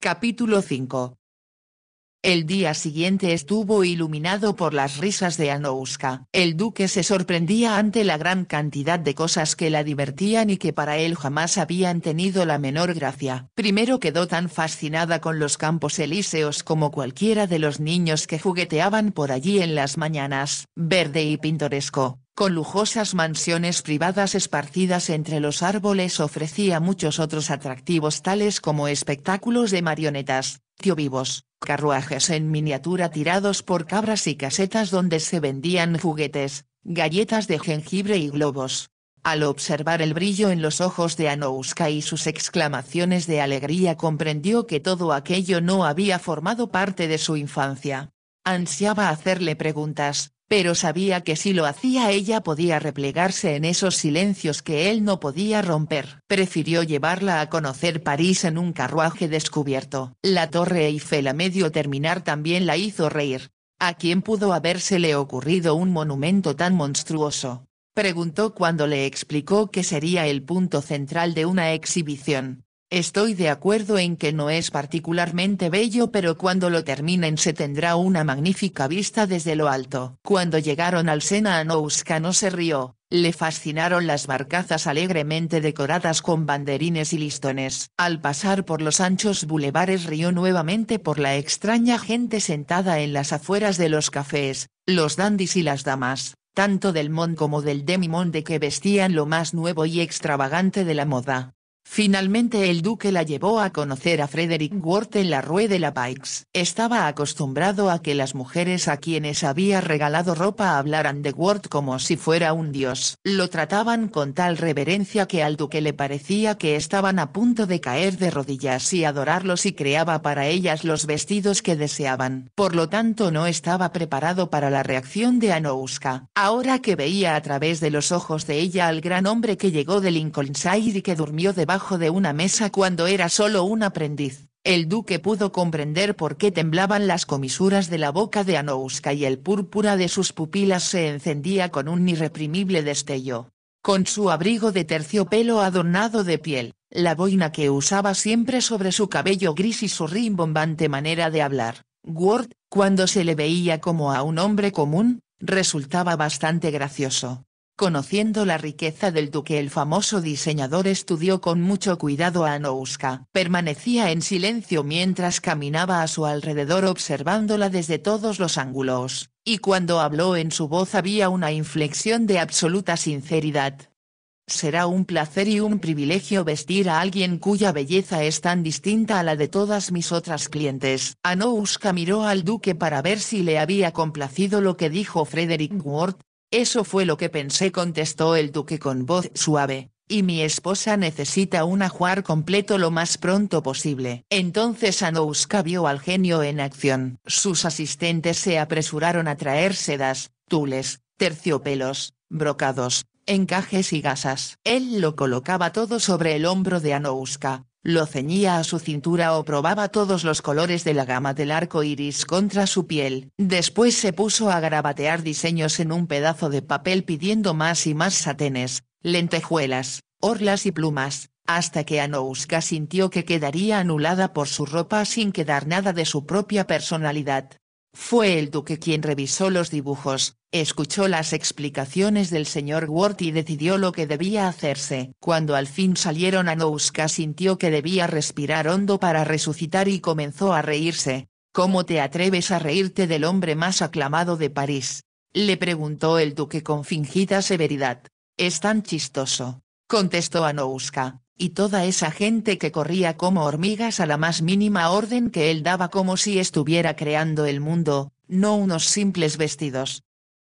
Capítulo 5. El día siguiente estuvo iluminado por las risas de Anouska. El duque se sorprendía ante la gran cantidad de cosas que la divertían y que para él jamás habían tenido la menor gracia. Primero quedó tan fascinada con los campos elíseos como cualquiera de los niños que jugueteaban por allí en las mañanas, verde y pintoresco, con lujosas mansiones privadas esparcidas entre los árboles ofrecía muchos otros atractivos tales como espectáculos de marionetas, tiovivos, carruajes en miniatura tirados por cabras y casetas donde se vendían juguetes, galletas de jengibre y globos. Al observar el brillo en los ojos de Anouska y sus exclamaciones de alegría comprendió que todo aquello no había formado parte de su infancia. Ansiaba hacerle preguntas, pero sabía que si lo hacía ella podía replegarse en esos silencios que él no podía romper. Prefirió llevarla a conocer París en un carruaje descubierto. La Torre Eiffel a medio terminar también la hizo reír. ¿A quién pudo habérsele ocurrido un monumento tan monstruoso? Preguntó cuando le explicó que sería el punto central de una exhibición. Estoy de acuerdo en que no es particularmente bello pero cuando lo terminen se tendrá una magnífica vista desde lo alto. Cuando llegaron al Sena Anouska no se rió, le fascinaron las barcazas alegremente decoradas con banderines y listones. Al pasar por los anchos bulevares rió nuevamente por la extraña gente sentada en las afueras de los cafés, los dandis y las damas tanto del mon como del demi-monde que vestían lo más nuevo y extravagante de la moda. Finalmente el duque la llevó a conocer a Frederick Ward en la Rue de la Paix. Estaba acostumbrado a que las mujeres a quienes había regalado ropa hablaran de Ward como si fuera un dios. Lo trataban con tal reverencia que al duque le parecía que estaban a punto de caer de rodillas y adorarlos y creaba para ellas los vestidos que deseaban. Por lo tanto no estaba preparado para la reacción de Anouska. Ahora que veía a través de los ojos de ella al gran hombre que llegó de Lincolnshire y que durmió debajo de una mesa cuando era solo un aprendiz, el duque pudo comprender por qué temblaban las comisuras de la boca de Anouska y el púrpura de sus pupilas se encendía con un irreprimible destello. Con su abrigo de terciopelo adornado de piel, la boina que usaba siempre sobre su cabello gris y su rimbombante manera de hablar, Ward, cuando se le veía como a un hombre común, resultaba bastante gracioso. Conociendo la riqueza del duque el famoso diseñador estudió con mucho cuidado a Anouska. Permanecía en silencio mientras caminaba a su alrededor observándola desde todos los ángulos, y cuando habló en su voz había una inflexión de absoluta sinceridad. Será un placer y un privilegio vestir a alguien cuya belleza es tan distinta a la de todas mis otras clientes. Anouska miró al duque para ver si le había complacido lo que dijo Frederick Ward, eso fue lo que pensé, contestó el duque con voz suave, y mi esposa necesita un ajuar completo lo más pronto posible. Entonces Anouska vio al genio en acción. Sus asistentes se apresuraron a traer sedas, tules, terciopelos, brocados, encajes y gasas. Él lo colocaba todo sobre el hombro de Anouska, lo ceñía a su cintura o probaba todos los colores de la gama del arco iris contra su piel. Después se puso a grabatear diseños en un pedazo de papel pidiendo más y más satenes, lentejuelas, orlas y plumas, hasta que Anouska sintió que quedaría anulada por su ropa sin quedar nada de su propia personalidad. Fue el duque quien revisó los dibujos, escuchó las explicaciones del señor Ward y decidió lo que debía hacerse. Cuando al fin salieron a Nouska sintió que debía respirar hondo para resucitar y comenzó a reírse. ¿Cómo te atreves a reírte del hombre más aclamado de París? Le preguntó el duque con fingida severidad. Es tan chistoso. Contestó Anouska, y toda esa gente que corría como hormigas a la más mínima orden que él daba como si estuviera creando el mundo, no unos simples vestidos.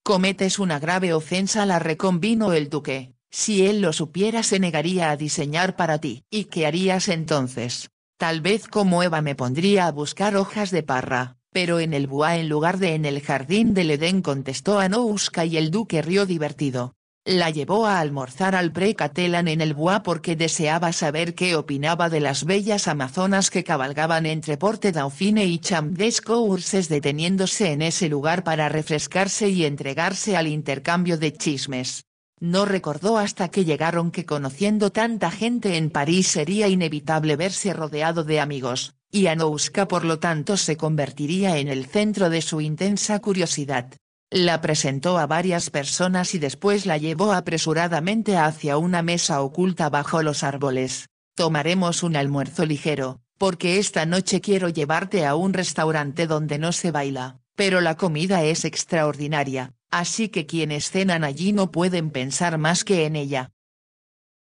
Cometes una grave ofensa la reconvino el duque, si él lo supiera se negaría a diseñar para ti. ¿Y qué harías entonces? Tal vez como Eva me pondría a buscar hojas de parra, pero en el bua en lugar de en el jardín del Edén contestó Anouska y el duque rió divertido la llevó a almorzar al pre en el Bois porque deseaba saber qué opinaba de las bellas amazonas que cabalgaban entre Porte Dauphine y Chamdesco Urses deteniéndose en ese lugar para refrescarse y entregarse al intercambio de chismes. No recordó hasta que llegaron que conociendo tanta gente en París sería inevitable verse rodeado de amigos, y Anouska por lo tanto se convertiría en el centro de su intensa curiosidad. La presentó a varias personas y después la llevó apresuradamente hacia una mesa oculta bajo los árboles. Tomaremos un almuerzo ligero, porque esta noche quiero llevarte a un restaurante donde no se baila, pero la comida es extraordinaria, así que quienes cenan allí no pueden pensar más que en ella.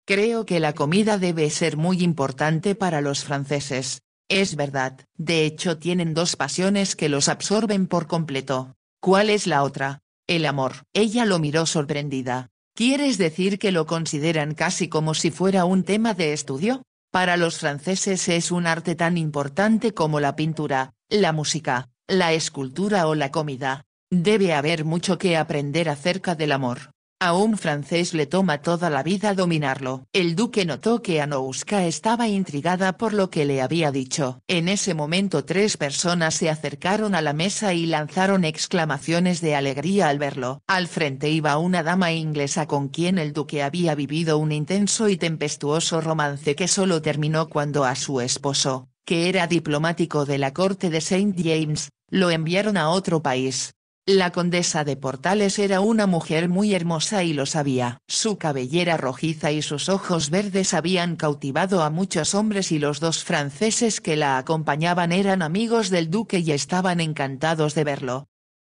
Creo que la comida debe ser muy importante para los franceses, es verdad, de hecho tienen dos pasiones que los absorben por completo, ¿Cuál es la otra? El amor. Ella lo miró sorprendida. ¿Quieres decir que lo consideran casi como si fuera un tema de estudio? Para los franceses es un arte tan importante como la pintura, la música, la escultura o la comida. Debe haber mucho que aprender acerca del amor. A un francés le toma toda la vida dominarlo. El duque notó que Anouska estaba intrigada por lo que le había dicho. En ese momento tres personas se acercaron a la mesa y lanzaron exclamaciones de alegría al verlo. Al frente iba una dama inglesa con quien el duque había vivido un intenso y tempestuoso romance que solo terminó cuando a su esposo, que era diplomático de la corte de St. James, lo enviaron a otro país. La condesa de Portales era una mujer muy hermosa y lo sabía. Su cabellera rojiza y sus ojos verdes habían cautivado a muchos hombres y los dos franceses que la acompañaban eran amigos del duque y estaban encantados de verlo.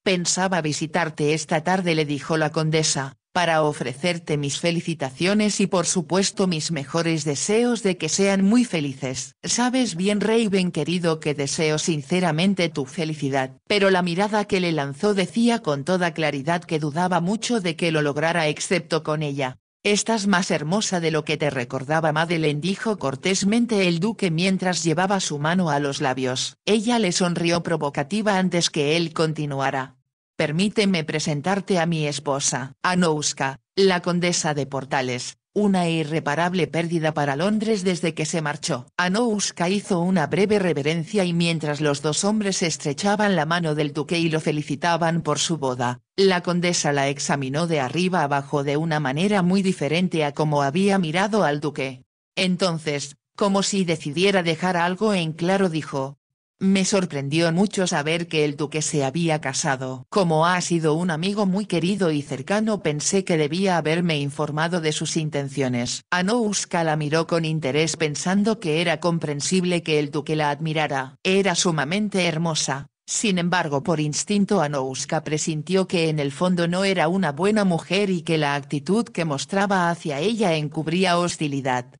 Pensaba visitarte esta tarde, le dijo la condesa para ofrecerte mis felicitaciones y por supuesto mis mejores deseos de que sean muy felices. Sabes bien Raven querido que deseo sinceramente tu felicidad, pero la mirada que le lanzó decía con toda claridad que dudaba mucho de que lo lograra excepto con ella. Estás más hermosa de lo que te recordaba Madeleine dijo cortésmente el duque mientras llevaba su mano a los labios. Ella le sonrió provocativa antes que él continuara. Permíteme presentarte a mi esposa, Anouska, la condesa de Portales, una irreparable pérdida para Londres desde que se marchó. Anouska hizo una breve reverencia y mientras los dos hombres estrechaban la mano del duque y lo felicitaban por su boda, la condesa la examinó de arriba abajo de una manera muy diferente a como había mirado al duque. Entonces, como si decidiera dejar algo en claro dijo, me sorprendió mucho saber que el duque se había casado. Como ha sido un amigo muy querido y cercano pensé que debía haberme informado de sus intenciones. Anouska la miró con interés pensando que era comprensible que el duque la admirara. Era sumamente hermosa, sin embargo, por instinto Anouska presintió que en el fondo no era una buena mujer y que la actitud que mostraba hacia ella encubría hostilidad.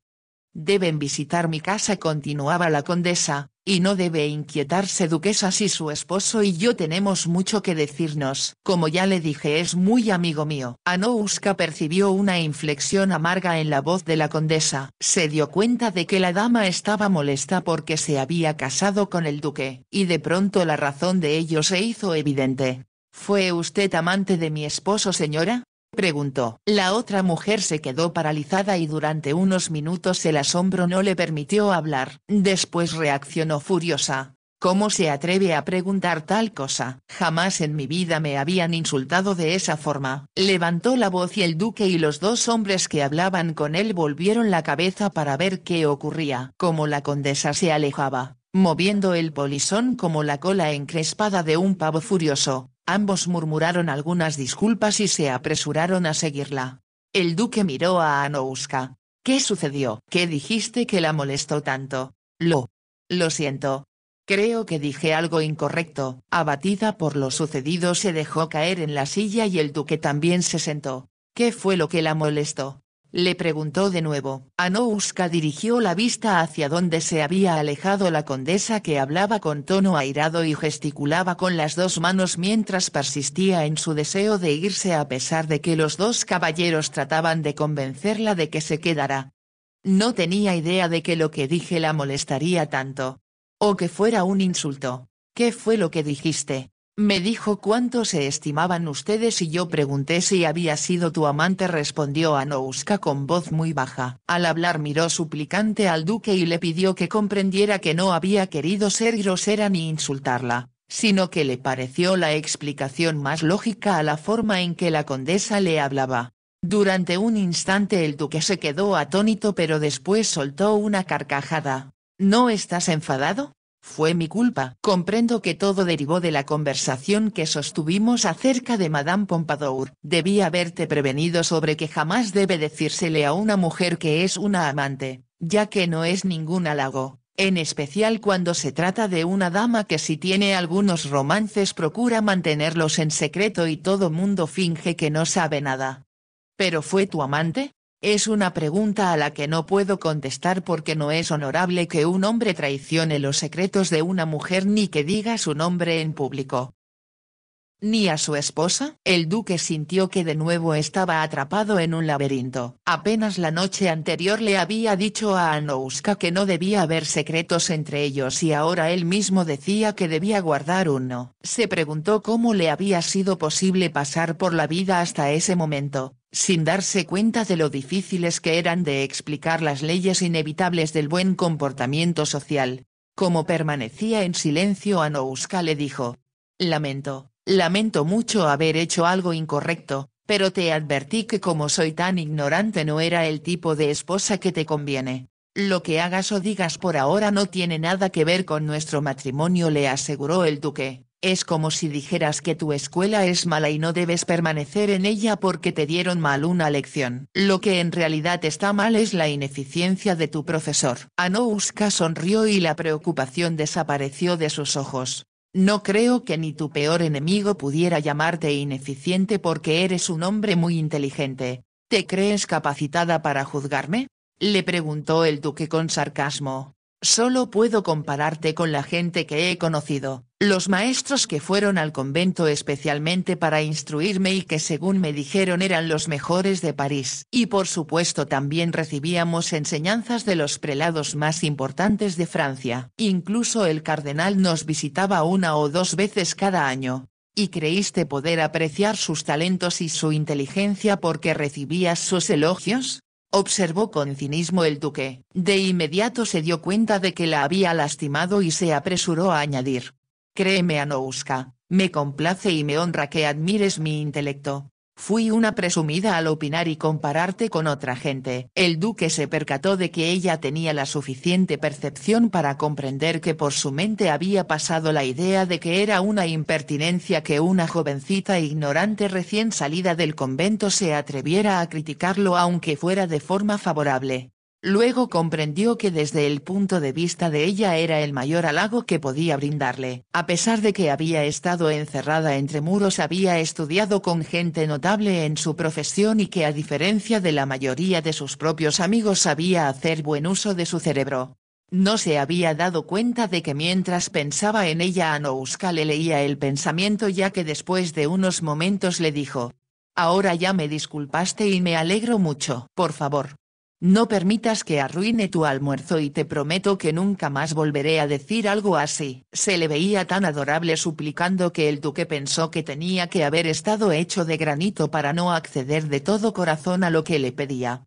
Deben visitar mi casa continuaba la condesa, y no debe inquietarse duquesa si su esposo y yo tenemos mucho que decirnos. Como ya le dije es muy amigo mío. Anouska percibió una inflexión amarga en la voz de la condesa. Se dio cuenta de que la dama estaba molesta porque se había casado con el duque. Y de pronto la razón de ello se hizo evidente. ¿Fue usted amante de mi esposo señora? Preguntó. La otra mujer se quedó paralizada y durante unos minutos el asombro no le permitió hablar. Después reaccionó furiosa. ¿Cómo se atreve a preguntar tal cosa? Jamás en mi vida me habían insultado de esa forma. Levantó la voz y el duque y los dos hombres que hablaban con él volvieron la cabeza para ver qué ocurría. Como la condesa se alejaba, moviendo el polisón como la cola encrespada de un pavo furioso, ambos murmuraron algunas disculpas y se apresuraron a seguirla. El duque miró a Anouska. ¿Qué sucedió? ¿Qué dijiste que la molestó tanto? Lo. Lo siento. Creo que dije algo incorrecto. Abatida por lo sucedido se dejó caer en la silla y el duque también se sentó. ¿Qué fue lo que la molestó? le preguntó de nuevo. Anouska dirigió la vista hacia donde se había alejado la condesa que hablaba con tono airado y gesticulaba con las dos manos mientras persistía en su deseo de irse a pesar de que los dos caballeros trataban de convencerla de que se quedara. No tenía idea de que lo que dije la molestaría tanto. O que fuera un insulto. ¿Qué fue lo que dijiste? Me dijo cuánto se estimaban ustedes y yo pregunté si había sido tu amante respondió Anouska con voz muy baja. Al hablar miró suplicante al duque y le pidió que comprendiera que no había querido ser grosera ni insultarla, sino que le pareció la explicación más lógica a la forma en que la condesa le hablaba. Durante un instante el duque se quedó atónito pero después soltó una carcajada. ¿No estás enfadado? Fue mi culpa. Comprendo que todo derivó de la conversación que sostuvimos acerca de Madame Pompadour. Debí haberte prevenido sobre que jamás debe decírsele a una mujer que es una amante, ya que no es ningún halago, en especial cuando se trata de una dama que si tiene algunos romances procura mantenerlos en secreto y todo mundo finge que no sabe nada. ¿Pero fue tu amante? Es una pregunta a la que no puedo contestar porque no es honorable que un hombre traicione los secretos de una mujer ni que diga su nombre en público. Ni a su esposa. El duque sintió que de nuevo estaba atrapado en un laberinto. Apenas la noche anterior le había dicho a Anouska que no debía haber secretos entre ellos y ahora él mismo decía que debía guardar uno. Se preguntó cómo le había sido posible pasar por la vida hasta ese momento, sin darse cuenta de lo difíciles que eran de explicar las leyes inevitables del buen comportamiento social. Como permanecía en silencio, Anouska le dijo, Lamento, lamento mucho haber hecho algo incorrecto, pero te advertí que como soy tan ignorante no era el tipo de esposa que te conviene. Lo que hagas o digas por ahora no tiene nada que ver con nuestro matrimonio, le aseguró el duque. Es como si dijeras que tu escuela es mala y no debes permanecer en ella porque te dieron mal una lección. Lo que en realidad está mal es la ineficiencia de tu profesor. Anouska sonrió y la preocupación desapareció de sus ojos. No creo que ni tu peor enemigo pudiera llamarte ineficiente porque eres un hombre muy inteligente. ¿Te crees capacitada para juzgarme? Le preguntó el duque con sarcasmo. Solo puedo compararte con la gente que he conocido, los maestros que fueron al convento especialmente para instruirme y que según me dijeron eran los mejores de París. Y por supuesto también recibíamos enseñanzas de los prelados más importantes de Francia. Incluso el cardenal nos visitaba una o dos veces cada año. Y creíste poder apreciar sus talentos y su inteligencia porque recibías sus elogios? observó con cinismo el duque. De inmediato se dio cuenta de que la había lastimado y se apresuró a añadir. Créeme Anouska, me complace y me honra que admires mi intelecto, Fui una presumida al opinar y compararte con otra gente. El duque se percató de que ella tenía la suficiente percepción para comprender que por su mente había pasado la idea de que era una impertinencia que una jovencita ignorante recién salida del convento se atreviera a criticarlo aunque fuera de forma favorable. Luego comprendió que desde el punto de vista de ella era el mayor halago que podía brindarle. A pesar de que había estado encerrada entre muros había estudiado con gente notable en su profesión y que a diferencia de la mayoría de sus propios amigos sabía hacer buen uso de su cerebro. No se había dado cuenta de que mientras pensaba en ella Anouska le leía el pensamiento ya que después de unos momentos le dijo. Ahora ya me disculpaste y me alegro mucho. Por favor, no permitas que arruine tu almuerzo y te prometo que nunca más volveré a decir algo así. Se le veía tan adorable suplicando que el duque pensó que tenía que haber estado hecho de granito para no acceder de todo corazón a lo que le pedía.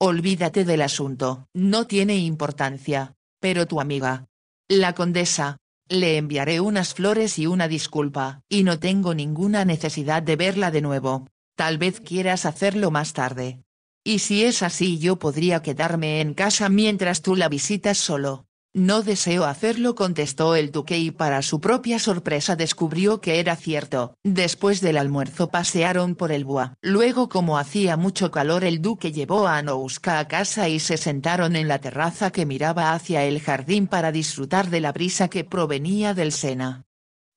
Olvídate del asunto, no tiene importancia, pero tu amiga. La condesa. Le enviaré unas flores y una disculpa, y no tengo ninguna necesidad de verla de nuevo. Tal vez quieras hacerlo más tarde. Y si es así yo podría quedarme en casa mientras tú la visitas solo. No deseo hacerlo contestó el duque y para su propia sorpresa descubrió que era cierto. Después del almuerzo pasearon por el bois. Luego como hacía mucho calor el duque llevó a Anouska a casa y se sentaron en la terraza que miraba hacia el jardín para disfrutar de la brisa que provenía del Sena.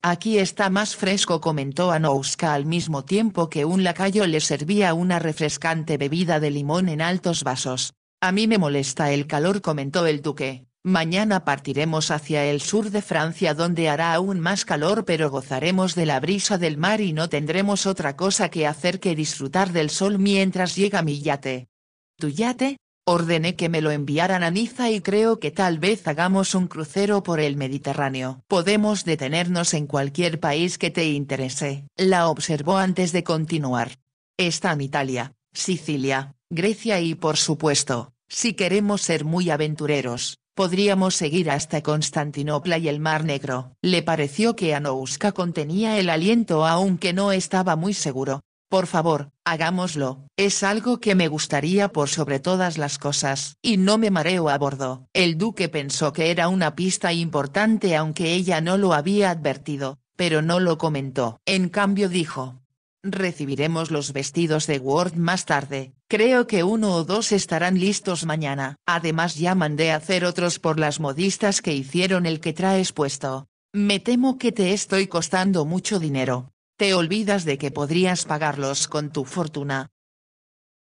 Aquí está más fresco comentó Anouska al mismo tiempo que un lacayo le servía una refrescante bebida de limón en altos vasos. A mí me molesta el calor comentó el duque. Mañana partiremos hacia el sur de Francia donde hará aún más calor pero gozaremos de la brisa del mar y no tendremos otra cosa que hacer que disfrutar del sol mientras llega mi yate. ¿Tu yate? Ordené que me lo enviaran a Niza y creo que tal vez hagamos un crucero por el Mediterráneo. Podemos detenernos en cualquier país que te interese. La observó antes de continuar. Están Italia, Sicilia, Grecia y por supuesto, si queremos ser muy aventureros, podríamos seguir hasta Constantinopla y el Mar Negro. Le pareció que Anouska contenía el aliento aunque no estaba muy seguro. Por favor, hagámoslo, es algo que me gustaría por sobre todas las cosas, y no me mareo a bordo. El duque pensó que era una pista importante aunque ella no lo había advertido, pero no lo comentó. En cambio dijo. Recibiremos los vestidos de Ward más tarde, creo que uno o dos estarán listos mañana. Además ya mandé hacer otros por las modistas que hicieron el que traes puesto. Me temo que te estoy costando mucho dinero, te olvidas de que podrías pagarlos con tu fortuna.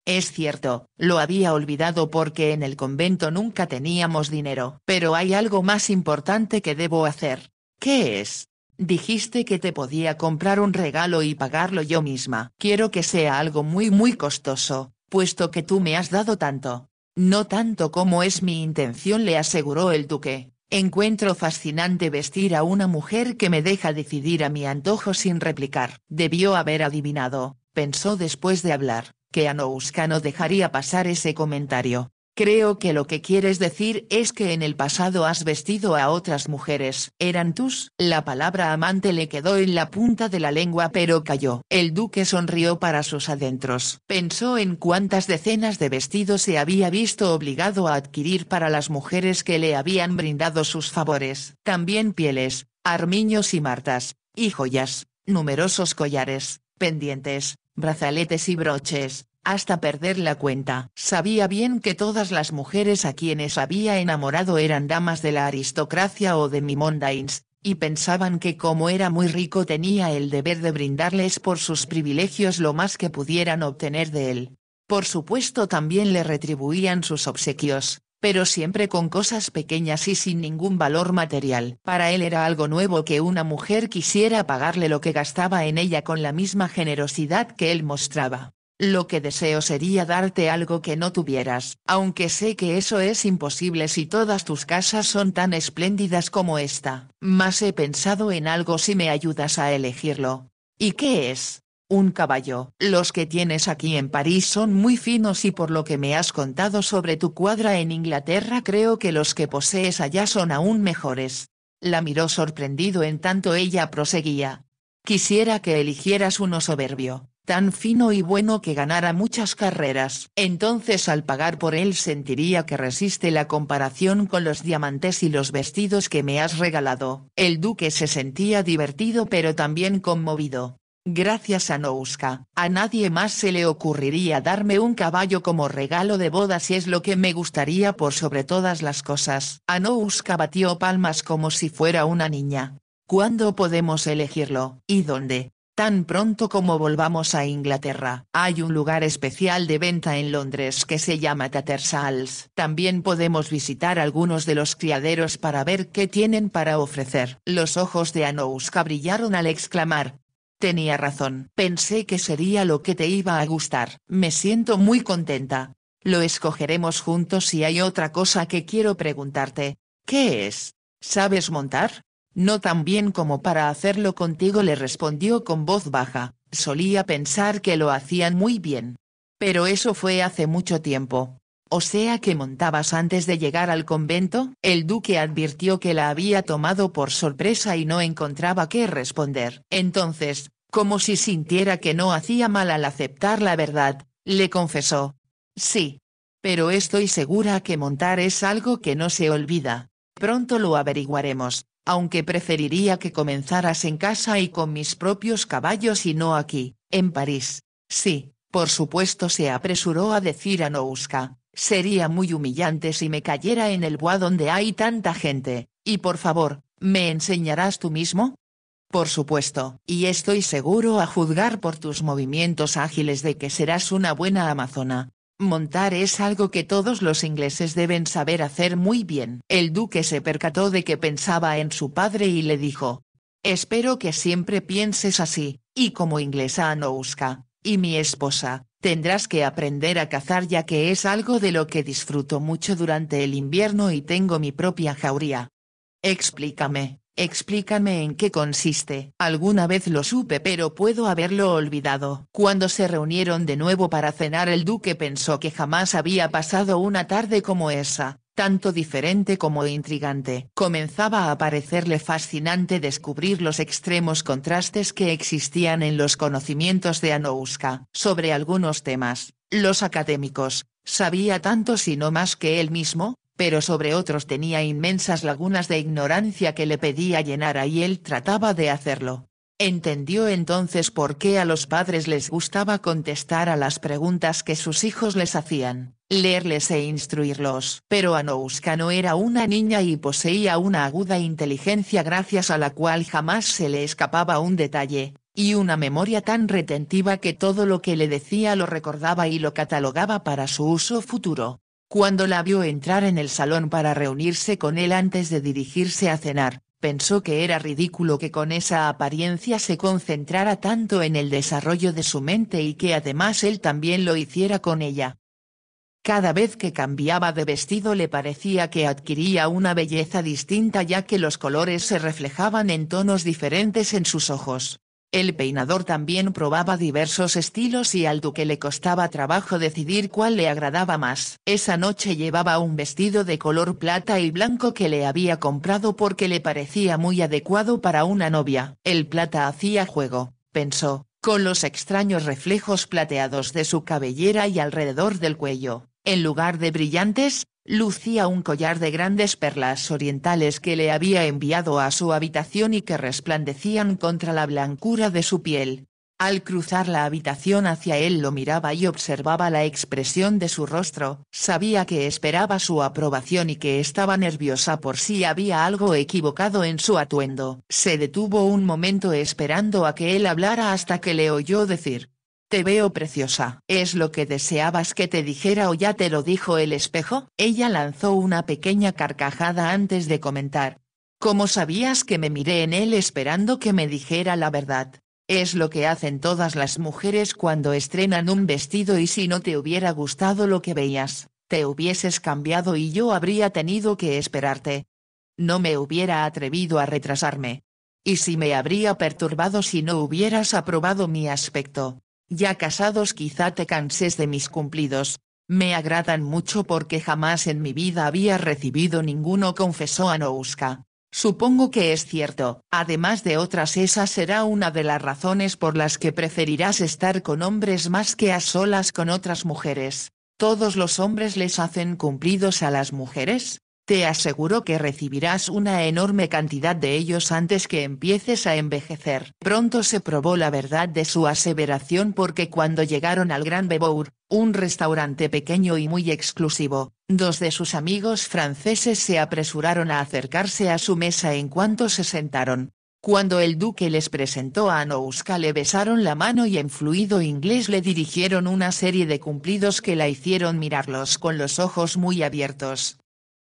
Es cierto, lo había olvidado porque en el convento nunca teníamos dinero. Pero hay algo más importante que debo hacer. ¿Qué es? Dijiste que te podía comprar un regalo y pagarlo yo misma. Quiero que sea algo muy muy costoso, puesto que tú me has dado tanto. No tanto como es mi intención, le aseguró el duque, Encuentro fascinante vestir a una mujer que me deja decidir a mi antojo sin replicar. Debió haber adivinado, pensó después de hablar, que Anouska no dejaría pasar ese comentario. Creo que lo que quieres decir es que en el pasado has vestido a otras mujeres. Eran tus. La palabra amante le quedó en la punta de la lengua pero cayó. El duque sonrió para sus adentros. Pensó en cuántas decenas de vestidos se había visto obligado a adquirir para las mujeres que le habían brindado sus favores. También pieles, armiños y martas, y joyas, numerosos collares, pendientes, brazaletes y broches, hasta perder la cuenta. Sabía bien que todas las mujeres a quienes había enamorado eran damas de la aristocracia o de Mimondains, y pensaban que como era muy rico tenía el deber de brindarles por sus privilegios lo más que pudieran obtener de él. Por supuesto también le retribuían sus obsequios, pero siempre con cosas pequeñas y sin ningún valor material. Para él era algo nuevo que una mujer quisiera pagarle lo que gastaba en ella con la misma generosidad que él mostraba. Lo que deseo sería darte algo que no tuvieras, aunque sé que eso es imposible si todas tus casas son tan espléndidas como esta. Mas he pensado en algo si me ayudas a elegirlo. ¿Y qué es? Un caballo. Los que tienes aquí en París son muy finos y por lo que me has contado sobre tu cuadra en Inglaterra creo que los que posees allá son aún mejores. La miró sorprendido en tanto ella proseguía. Quisiera que eligieras uno soberbio, tan fino y bueno que ganara muchas carreras. Entonces al pagar por él sentiría que resiste la comparación con los diamantes y los vestidos que me has regalado. El duque se sentía divertido pero también conmovido. Gracias a Nouska, a nadie más se le ocurriría darme un caballo como regalo de bodas si es lo que me gustaría por sobre todas las cosas. A Nouska batió palmas como si fuera una niña. ¿Cuándo podemos elegirlo? ¿Y dónde? Tan pronto como volvamos a Inglaterra, hay un lugar especial de venta en Londres que se llama Tattersalls. También podemos visitar algunos de los criaderos para ver qué tienen para ofrecer. Los ojos de Anouska brillaron al exclamar. Tenía razón. Pensé que sería lo que te iba a gustar. Me siento muy contenta. Lo escogeremos juntos y hay otra cosa que quiero preguntarte. ¿Qué es? ¿Sabes montar? No tan bien como para hacerlo contigo le respondió con voz baja, solía pensar que lo hacían muy bien. Pero eso fue hace mucho tiempo. O sea que montabas antes de llegar al convento, el duque advirtió que la había tomado por sorpresa y no encontraba qué responder. Entonces, como si sintiera que no hacía mal al aceptar la verdad, le confesó. Sí. Pero estoy segura que montar es algo que no se olvida. Pronto lo averiguaremos aunque preferiría que comenzaras en casa y con mis propios caballos y no aquí, en París. Sí, por supuesto se apresuró a decir a Nouska, sería muy humillante si me cayera en el bois donde hay tanta gente, y por favor, ¿me enseñarás tú mismo? Por supuesto, y estoy seguro a juzgar por tus movimientos ágiles de que serás una buena amazona, Montar es algo que todos los ingleses deben saber hacer muy bien. El duque se percató de que pensaba en su padre y le dijo, Espero que siempre pienses así, y como inglesa Anouska, y mi esposa, tendrás que aprender a cazar ya que es algo de lo que disfruto mucho durante el invierno y tengo mi propia jauría. Explícame, Explícame en qué consiste. Alguna vez lo supe pero puedo haberlo olvidado. Cuando se reunieron de nuevo para cenar el duque pensó que jamás había pasado una tarde como esa, tanto diferente como intrigante. Comenzaba a parecerle fascinante descubrir los extremos contrastes que existían en los conocimientos de Anouska. Sobre algunos temas, los académicos, sabía tanto si no más que él mismo, pero sobre otros tenía inmensas lagunas de ignorancia que le pedía llenar y él trataba de hacerlo. Entendió entonces por qué a los padres les gustaba contestar a las preguntas que sus hijos les hacían, leerles e instruirlos. Pero Anouska no era una niña y poseía una aguda inteligencia gracias a la cual jamás se le escapaba un detalle, y una memoria tan retentiva que todo lo que le decía lo recordaba y lo catalogaba para su uso futuro. Cuando la vio entrar en el salón para reunirse con él antes de dirigirse a cenar, pensó que era ridículo que con esa apariencia se concentrara tanto en el desarrollo de su mente y que además él también lo hiciera con ella. Cada vez que cambiaba de vestido le parecía que adquiría una belleza distinta ya que los colores se reflejaban en tonos diferentes en sus ojos. El peinador también probaba diversos estilos y al duque le costaba trabajo decidir cuál le agradaba más. Esa noche llevaba un vestido de color plata y blanco que le había comprado porque le parecía muy adecuado para una novia. El plata hacía juego, pensó, con los extraños reflejos plateados de su cabellera y alrededor del cuello. En lugar de brillantes, lucía un collar de grandes perlas orientales que le había enviado a su habitación y que resplandecían contra la blancura de su piel. Al cruzar la habitación hacia él lo miraba y observaba la expresión de su rostro, sabía que esperaba su aprobación y que estaba nerviosa por si había algo equivocado en su atuendo. Se detuvo un momento esperando a que él hablara hasta que le oyó decir, te veo preciosa. ¿Es lo que deseabas que te dijera o ya te lo dijo el espejo? Ella lanzó una pequeña carcajada antes de comentar. ¿Cómo sabías que me miré en él esperando que me dijera la verdad? Es lo que hacen todas las mujeres cuando estrenan un vestido y si no te hubiera gustado lo que veías, te hubieses cambiado y yo habría tenido que esperarte. No me hubiera atrevido a retrasarme. Y si me habría perturbado si no hubieras aprobado mi aspecto. Ya casados quizá te canses de mis cumplidos, me agradan mucho porque jamás en mi vida había recibido ninguno, confesó Anouska. Supongo que es cierto, además de otras esa será una de las razones por las que preferirás estar con hombres más que a solas con otras mujeres. ¿Todos los hombres les hacen cumplidos a las mujeres? Te aseguro que recibirás una enorme cantidad de ellos antes que empieces a envejecer. Pronto se probó la verdad de su aseveración porque cuando llegaron al Gran Bebour, un restaurante pequeño y muy exclusivo, dos de sus amigos franceses se apresuraron a acercarse a su mesa en cuanto se sentaron. Cuando el duque les presentó a Anouska le besaron la mano y en fluido inglés le dirigieron una serie de cumplidos que la hicieron mirarlos con los ojos muy abiertos.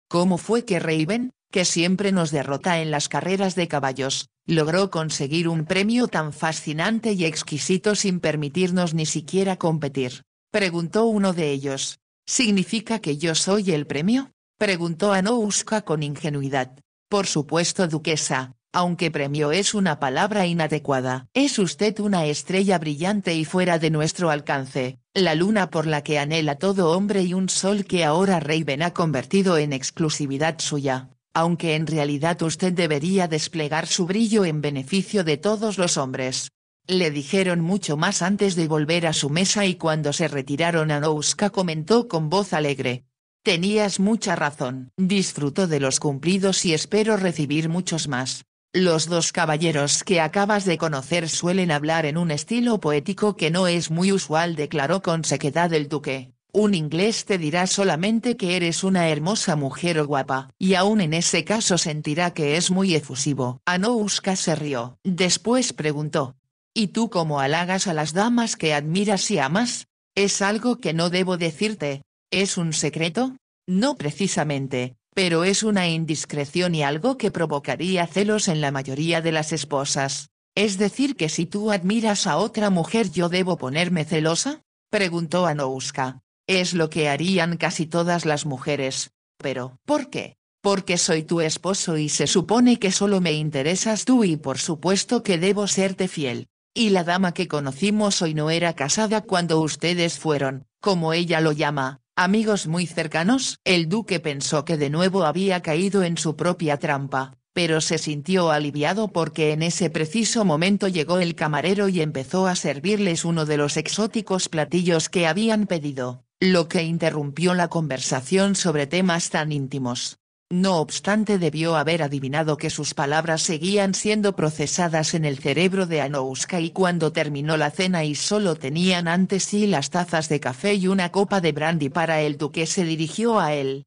¿Cómo fue que Raven, que siempre nos derrota en las carreras de caballos, logró conseguir un premio tan fascinante y exquisito sin permitirnos ni siquiera competir? preguntó uno de ellos. ¿Significa que yo soy el premio? preguntó Anouska con ingenuidad. Por supuesto, duquesa, aunque premio es una palabra inadecuada. Es usted una estrella brillante y fuera de nuestro alcance, la luna por la que anhela todo hombre y un sol que ahora Raven ha convertido en exclusividad suya, aunque en realidad usted debería desplegar su brillo en beneficio de todos los hombres. Le dijeron mucho más antes de volver a su mesa y cuando se retiraron a Nouska comentó con voz alegre. Tenías mucha razón. Disfruto de los cumplidos y espero recibir muchos más. Los dos caballeros que acabas de conocer suelen hablar en un estilo poético que no es muy usual, declaró con sequedad el duque. Un inglés te dirá solamente que eres una hermosa mujer o guapa, y aún en ese caso sentirá que es muy efusivo. Anouska se rió. Después preguntó. ¿Y tú cómo halagas a las damas que admiras y amas? Es algo que no debo decirte. ¿Es un secreto? No precisamente, pero es una indiscreción y algo que provocaría celos en la mayoría de las esposas. Es decir que si tú admiras a otra mujer yo debo ponerme celosa? preguntó Anouska. Es lo que harían casi todas las mujeres. Pero, ¿por qué? Porque soy tu esposo y se supone que solo me interesas tú y por supuesto que debo serte fiel. Y la dama que conocimos hoy no era casada cuando ustedes fueron, como ella lo llama, amigos muy cercanos. El duque pensó que de nuevo había caído en su propia trampa, pero se sintió aliviado porque en ese preciso momento llegó el camarero y empezó a servirles uno de los exóticos platillos que habían pedido, lo que interrumpió la conversación sobre temas tan íntimos. No obstante debió haber adivinado que sus palabras seguían siendo procesadas en el cerebro de Anouska y cuando terminó la cena y solo tenían ante sí las tazas de café y una copa de brandy para el duque se dirigió a él.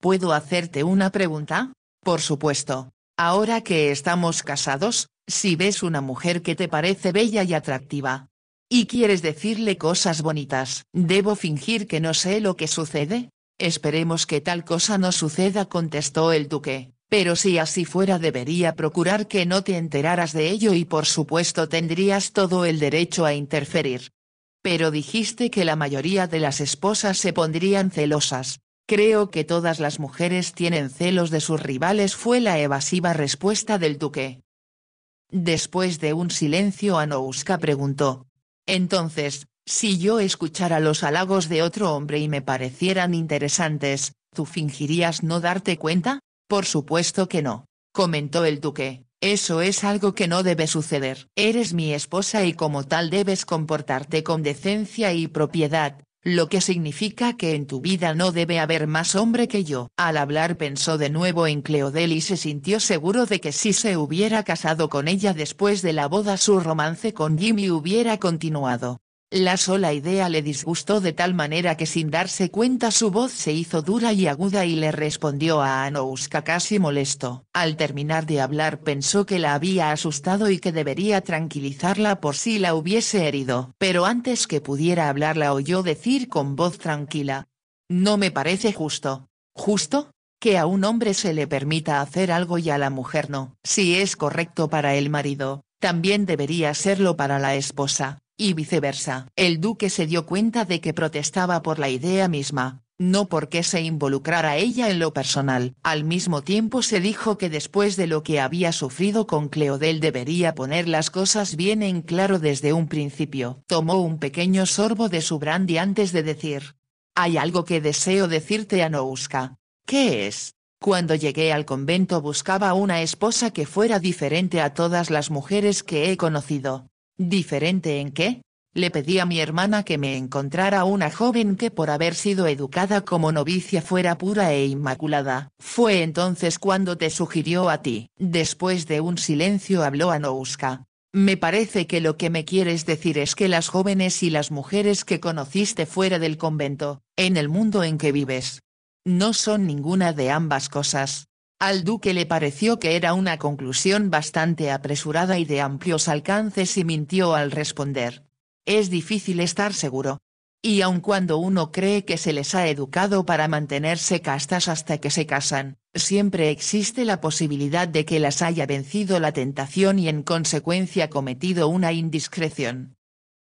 ¿Puedo hacerte una pregunta? Por supuesto. Ahora que estamos casados, si ves una mujer que te parece bella y atractiva. Y quieres decirle cosas bonitas, ¿debo fingir que no sé lo que sucede? Esperemos que tal cosa no suceda, contestó el duque, pero si así fuera debería procurar que no te enteraras de ello y por supuesto tendrías todo el derecho a interferir. Pero dijiste que la mayoría de las esposas se pondrían celosas. Creo que todas las mujeres tienen celos de sus rivales fue la evasiva respuesta del duque. Después de un silencio Anouska preguntó. Entonces, si yo escuchara los halagos de otro hombre y me parecieran interesantes, ¿tú fingirías no darte cuenta? Por supuesto que no, comentó el duque, eso es algo que no debe suceder. Eres mi esposa y como tal debes comportarte con decencia y propiedad, lo que significa que en tu vida no debe haber más hombre que yo. Al hablar pensó de nuevo en Cleodel y se sintió seguro de que si se hubiera casado con ella después de la boda su romance con Jimmy hubiera continuado. La sola idea le disgustó de tal manera que sin darse cuenta su voz se hizo dura y aguda y le respondió a Anouska casi molesto. Al terminar de hablar pensó que la había asustado y que debería tranquilizarla por si la hubiese herido. Pero antes que pudiera hablar la oyó decir con voz tranquila. No me parece justo. ¿Justo? que a un hombre se le permita hacer algo y a la mujer no. Si es correcto para el marido, también debería serlo para la esposa y viceversa. El duque se dio cuenta de que protestaba por la idea misma, no porque se involucrara ella en lo personal. Al mismo tiempo se dijo que después de lo que había sufrido con Cleodel debería poner las cosas bien en claro desde un principio. Tomó un pequeño sorbo de su brandy antes de decir. Hay algo que deseo decirte a Anouska. ¿Qué es? Cuando llegué al convento buscaba una esposa que fuera diferente a todas las mujeres que he conocido. ¿Diferente en qué? Le pedí a mi hermana que me encontrara una joven que por haber sido educada como novicia fuera pura e inmaculada. Fue entonces cuando te sugirió a ti. Después de un silencio habló a Nouska. Me parece que lo que me quieres decir es que las jóvenes y las mujeres que conociste fuera del convento, en el mundo en que vives, no son ninguna de ambas cosas. Al duque le pareció que era una conclusión bastante apresurada y de amplios alcances y mintió al responder. Es difícil estar seguro. Y aun cuando uno cree que se les ha educado para mantenerse castas hasta que se casan, siempre existe la posibilidad de que las haya vencido la tentación y en consecuencia cometido una indiscreción.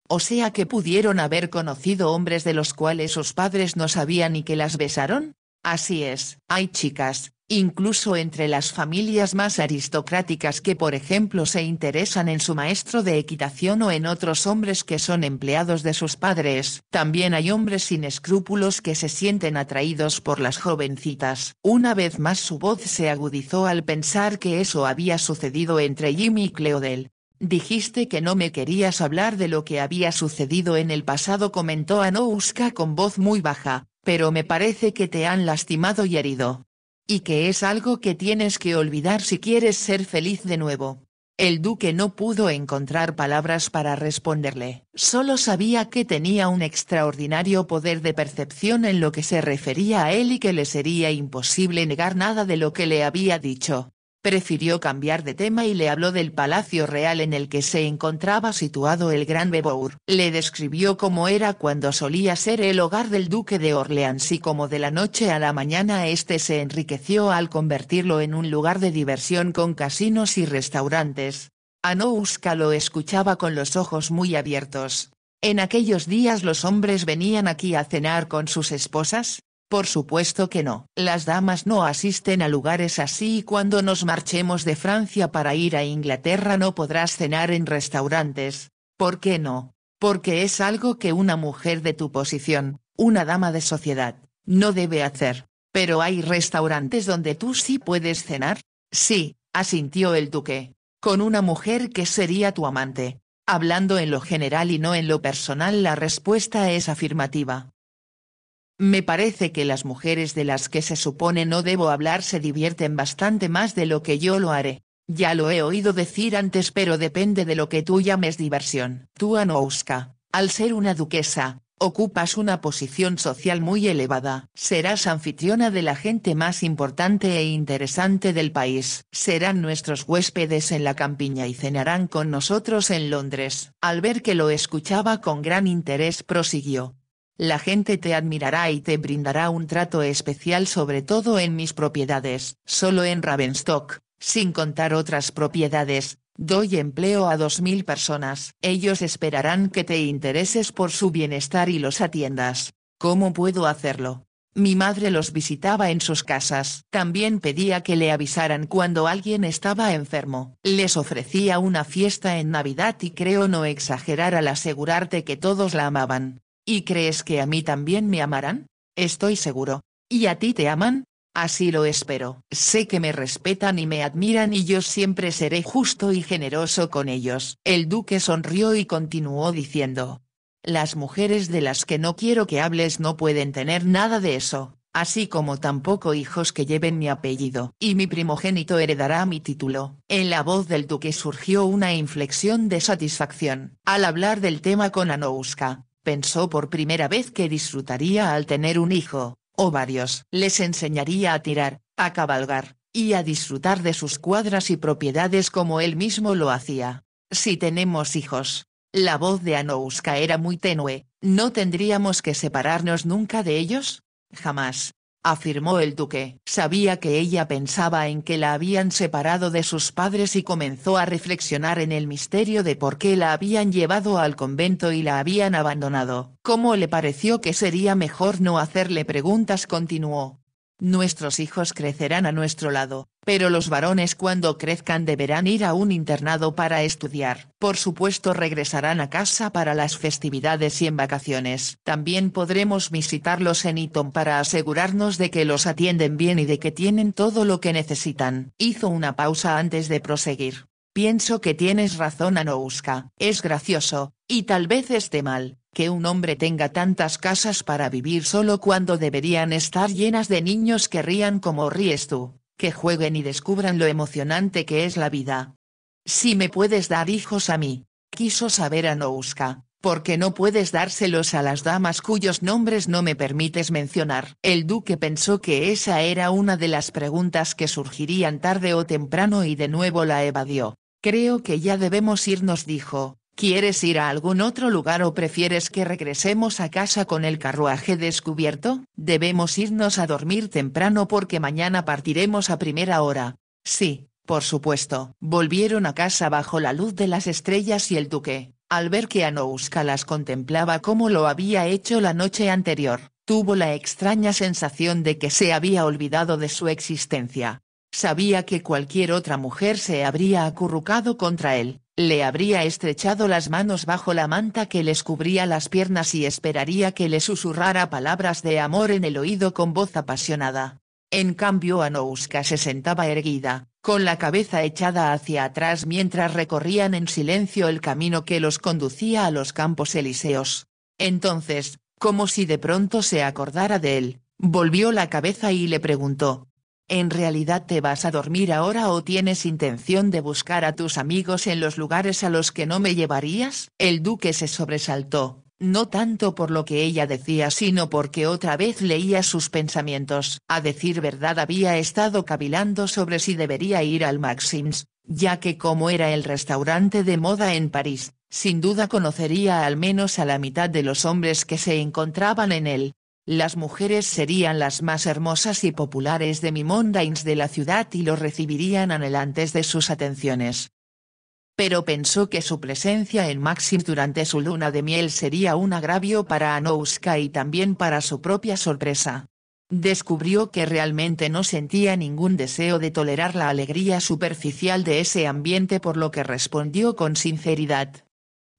O sea que pudieron haber conocido hombres de los cuales sus padres no sabían y que las besaron. Así es, hay chicas, incluso entre las familias más aristocráticas que por ejemplo se interesan en su maestro de equitación o en otros hombres que son empleados de sus padres. También hay hombres sin escrúpulos que se sienten atraídos por las jovencitas. Una vez más su voz se agudizó al pensar que eso había sucedido entre Jimmy y Cleodel. Dijiste que no me querías hablar de lo que había sucedido en el pasado comentó Anouska con voz muy baja, pero me parece que te han lastimado y herido y que es algo que tienes que olvidar si quieres ser feliz de nuevo. El duque no pudo encontrar palabras para responderle, solo sabía que tenía un extraordinario poder de percepción en lo que se refería a él y que le sería imposible negar nada de lo que le había dicho prefirió cambiar de tema y le habló del palacio real en el que se encontraba situado el Gran Bebour. Le describió cómo era cuando solía ser el hogar del duque de Orleans y cómo de la noche a la mañana este se enriqueció al convertirlo en un lugar de diversión con casinos y restaurantes. Anouska lo escuchaba con los ojos muy abiertos. En aquellos días los hombres venían aquí a cenar con sus esposas, por supuesto que no. Las damas no asisten a lugares así y cuando nos marchemos de Francia para ir a Inglaterra no podrás cenar en restaurantes. ¿Por qué no? Porque es algo que una mujer de tu posición, una dama de sociedad, no debe hacer. Pero hay restaurantes donde tú sí puedes cenar. Sí, asintió el duque. Con una mujer que sería tu amante. Hablando en lo general y no en lo personal, la respuesta es afirmativa. Me parece que las mujeres de las que se supone no debo hablar se divierten bastante más de lo que yo lo haré. Ya lo he oído decir antes pero depende de lo que tú llames diversión. Tú Anouska, al ser una duquesa, ocupas una posición social muy elevada. Serás anfitriona de la gente más importante e interesante del país. Serán nuestros huéspedes en la campiña y cenarán con nosotros en Londres. Al ver que lo escuchaba con gran interés prosiguió. La gente te admirará y te brindará un trato especial sobre todo en mis propiedades, solo en Ravenstock, sin contar otras propiedades, doy empleo a 2.000 personas. Ellos esperarán que te intereses por su bienestar y los atiendas. ¿Cómo puedo hacerlo? Mi madre los visitaba en sus casas. También pedía que le avisaran cuando alguien estaba enfermo. Les ofrecía una fiesta en Navidad y creo no exagerar al asegurarte que todos la amaban. ¿Y crees que a mí también me amarán? Estoy seguro. ¿Y a ti te aman? Así lo espero. Sé que me respetan y me admiran y yo siempre seré justo y generoso con ellos. El duque sonrió y continuó diciendo. Las mujeres de las que no quiero que hables no pueden tener nada de eso, así como tampoco hijos que lleven mi apellido. Y mi primogénito heredará mi título. En la voz del duque surgió una inflexión de satisfacción, al hablar del tema con Anouska pensó por primera vez que disfrutaría al tener un hijo, o varios. Les enseñaría a tirar, a cabalgar, y a disfrutar de sus cuadras y propiedades como él mismo lo hacía. Si tenemos hijos. La voz de Anouska era muy tenue, ¿no tendríamos que separarnos nunca de ellos? Jamás afirmó el duque. Sabía que ella pensaba en que la habían separado de sus padres y comenzó a reflexionar en el misterio de por qué la habían llevado al convento y la habían abandonado. ¿Cómo le pareció que sería mejor no hacerle preguntas? Continuó. Nuestros hijos crecerán a nuestro lado, pero los varones cuando crezcan deberán ir a un internado para estudiar. Por supuesto regresarán a casa para las festividades y en vacaciones. También podremos visitarlos en Eton para asegurarnos de que los atienden bien y de que tienen todo lo que necesitan. Hizo una pausa antes de proseguir. Pienso que tienes razón Anouska. Es gracioso, y tal vez esté mal, que un hombre tenga tantas casas para vivir solo cuando deberían estar llenas de niños que rían como ríes tú que jueguen y descubran lo emocionante que es la vida. Si me puedes dar hijos a mí, quiso saber a Nouska, porque no puedes dárselos a las damas cuyos nombres no me permites mencionar. El duque pensó que esa era una de las preguntas que surgirían tarde o temprano y de nuevo la evadió. Creo que ya debemos irnos dijo, ¿Quieres ir a algún otro lugar o prefieres que regresemos a casa con el carruaje descubierto? Debemos irnos a dormir temprano porque mañana partiremos a primera hora. Sí, por supuesto. Volvieron a casa bajo la luz de las estrellas y el duque, al ver que Anouska las contemplaba como lo había hecho la noche anterior, tuvo la extraña sensación de que se había olvidado de su existencia. Sabía que cualquier otra mujer se habría acurrucado contra él, le habría estrechado las manos bajo la manta que les cubría las piernas y esperaría que le susurrara palabras de amor en el oído con voz apasionada. En cambio Anouska se sentaba erguida, con la cabeza echada hacia atrás mientras recorrían en silencio el camino que los conducía a los campos elíseos. Entonces, como si de pronto se acordara de él, volvió la cabeza y le preguntó, ¿En realidad te vas a dormir ahora o tienes intención de buscar a tus amigos en los lugares a los que no me llevarías? El duque se sobresaltó, no tanto por lo que ella decía sino porque otra vez leía sus pensamientos. A decir verdad había estado cavilando sobre si debería ir al Maxims, ya que como era el restaurante de moda en París, sin duda conocería al menos a la mitad de los hombres que se encontraban en él, las mujeres serían las más hermosas y populares de Mimondains de la ciudad y lo recibirían anhelantes de sus atenciones. Pero pensó que su presencia en Maxim durante su luna de miel sería un agravio para Anouska y también para su propia sorpresa. Descubrió que realmente no sentía ningún deseo de tolerar la alegría superficial de ese ambiente por lo que respondió con sinceridad.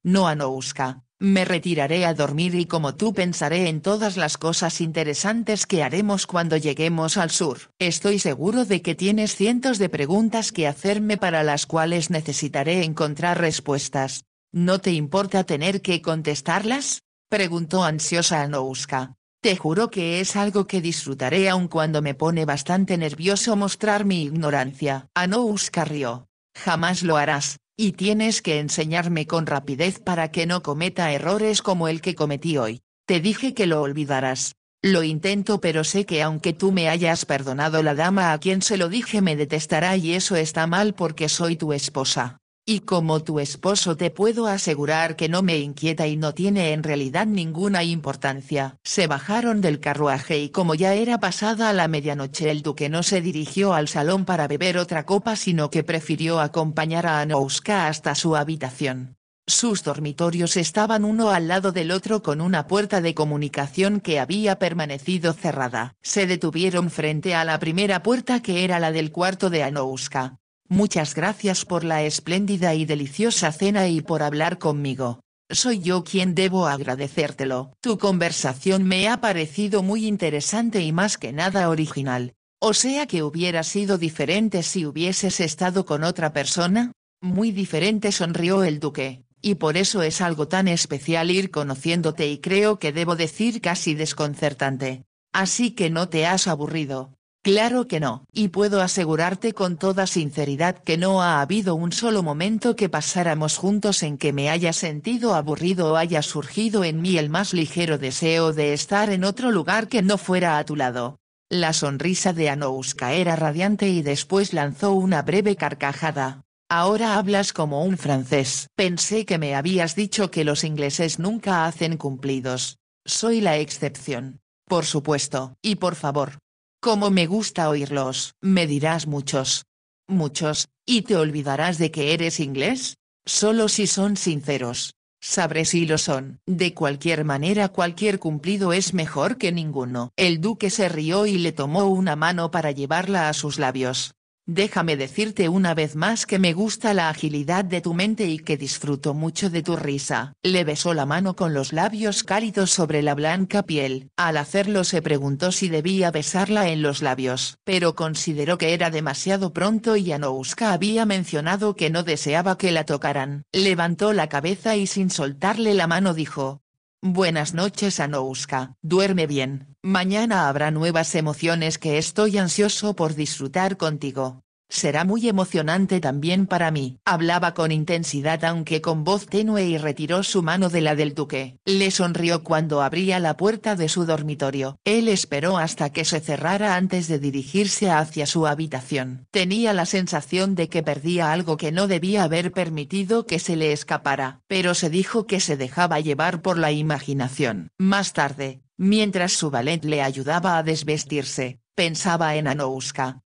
No Anouska. Me retiraré a dormir y como tú pensaré en todas las cosas interesantes que haremos cuando lleguemos al sur. Estoy seguro de que tienes cientos de preguntas que hacerme para las cuales necesitaré encontrar respuestas. ¿No te importa tener que contestarlas? preguntó ansiosa Anouska. Te juro que es algo que disfrutaré aun cuando me pone bastante nervioso mostrar mi ignorancia. Anouska rió. Jamás lo harás, y tienes que enseñarme con rapidez para que no cometa errores como el que cometí hoy. Te dije que lo olvidarás. Lo intento pero sé que aunque tú me hayas perdonado la dama a quien se lo dije me detestará y eso está mal porque soy tu esposa. Y como tu esposo te puedo asegurar que no me inquieta y no tiene en realidad ninguna importancia. Se bajaron del carruaje y como ya era pasada la medianoche el duque no se dirigió al salón para beber otra copa sino que prefirió acompañar a Anouska hasta su habitación. Sus dormitorios estaban uno al lado del otro con una puerta de comunicación que había permanecido cerrada. Se detuvieron frente a la primera puerta que era la del cuarto de Anouska. Muchas gracias por la espléndida y deliciosa cena y por hablar conmigo. Soy yo quien debo agradecértelo. Tu conversación me ha parecido muy interesante y más que nada original. O sea que hubiera sido diferente si hubieses estado con otra persona. Muy diferente sonrió el duque, y por eso es algo tan especial ir conociéndote y creo que debo decir casi desconcertante. Así que no te has aburrido. Claro que no, y puedo asegurarte con toda sinceridad que no ha habido un solo momento que pasáramos juntos en que me haya sentido aburrido o haya surgido en mí el más ligero deseo de estar en otro lugar que no fuera a tu lado. La sonrisa de Anouska era radiante y después lanzó una breve carcajada. Ahora hablas como un francés. Pensé que me habías dicho que los ingleses nunca hacen cumplidos. Soy la excepción. Por supuesto. Y por favor, como me gusta oírlos, me dirás muchos. Muchos, y te olvidarás de que eres inglés. Solo si son sinceros. Sabré si lo son. De cualquier manera cualquier cumplido es mejor que ninguno. El duque se rió y le tomó una mano para llevarla a sus labios. Déjame decirte una vez más que me gusta la agilidad de tu mente y que disfruto mucho de tu risa. Le besó la mano con los labios cálidos sobre la blanca piel. Al hacerlo se preguntó si debía besarla en los labios, pero consideró que era demasiado pronto y Anouska había mencionado que no deseaba que la tocaran. Levantó la cabeza y sin soltarle la mano dijo, Buenas noches Anouska, duerme bien, mañana habrá nuevas emociones que estoy ansioso por disfrutar contigo. Será muy emocionante también para mí. Hablaba con intensidad aunque con voz tenue y retiró su mano de la del duque. Le sonrió cuando abría la puerta de su dormitorio. Él esperó hasta que se cerrara antes de dirigirse hacia su habitación. Tenía la sensación de que perdía algo que no debía haber permitido que se le escapara, pero se dijo que se dejaba llevar por la imaginación. Más tarde, mientras su valet le ayudaba a desvestirse, pensaba en Anouska,